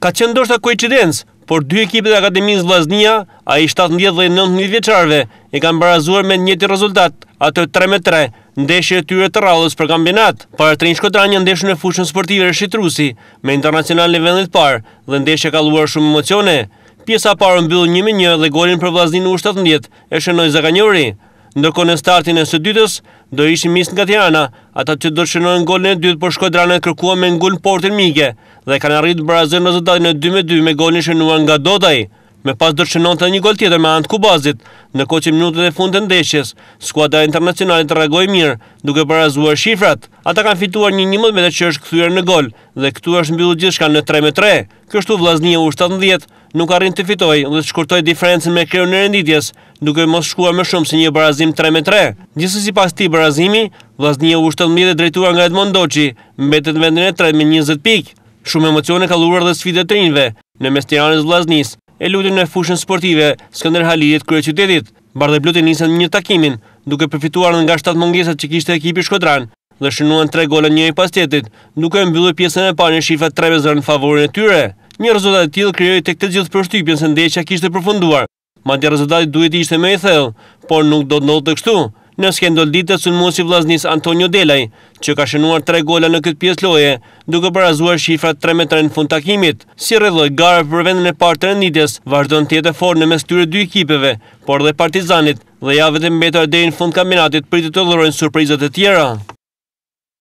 Ka qenë ndoshta koincidenc, por dy ekipet e Akademisë Vllaznia, ai 17 dhe 19 vjeçarve, e kanë barazuar me njëti rezultat, ato 3-3, ndeshje e tyre të rradhës për kampionat. Para trin shkotranë ndeshën në fushën sportive e Shitrusi me Internacional Levendit parë, dhe ndeshja ka luar shumë emocione. Pjesa parë mbyll 1-1 dhe golin për Vllaznin u 17 e shënoi Zakanjori. Ndërkohë në startin e së dytës do ishin mis nga Tirana, ata që do të shënojnë golin e dytë për shkuadrana e kërkua me ngul portën mike dhe kanë arritur të barazojnë rezultatin e 2-2 me golin e shënuar nga Dodaj me pas dërshënon të një gol tjetër me antë kubazit, në koqim minutët e fundë të ndeshjes, skuada internacionalit të regoj mirë, duke përrazuar shifrat, ata kanë fituar një një mëtë me të që është këthyre në gol, dhe këtu është në bjullë gjithë shkanë në 3 me 3, kështu vlasnje u 17, nuk arrin të fitoj dhe të shkurtoj diferencen me kreu në renditjes, duke mos shkuar më shumë se një barazim 3 me 3. Gjithës si pas ti barazimi, vlasnje u 17 dhe drejtuar nga Edmond Doqi, mbetet vendin e 3 me 20 pik. Shumë emocione ka luar dhe sfidet të rinjve, në mes tiranës vlasnis, e lutin në fushën sportive Skander Halidit kërë qytetit. Bardhe Plutin nisën një takimin, duke përfituar në nga 7 mungesat që kishte ekipi shkodran, dhe shënuan 3 gole një e tjetit, duke mbyllu pjesën e parë në shifa 3 vezër në favorin e tyre. Një rezultat tjilë kryoj të këtë gjithë për shtypjen se ndeqa kishte përfunduar. Ma rezultati duhet ishte me i thellë, por nuk do të nëllë të kështu, në skendol ditë të sunmu si Antonio Delaj, që ka shënuar tre gola në këtë pjesë loje, duke parazuar shifrat 3 me në fund takimit. Si redloj, gara për vendën e partë të rëndites, vazhdo në tjetë e forë në mes tyre dy ekipeve, por dhe partizanit dhe javet e mbetar dhe në fund kamenatit për të të dhërojnë surprizat e tjera.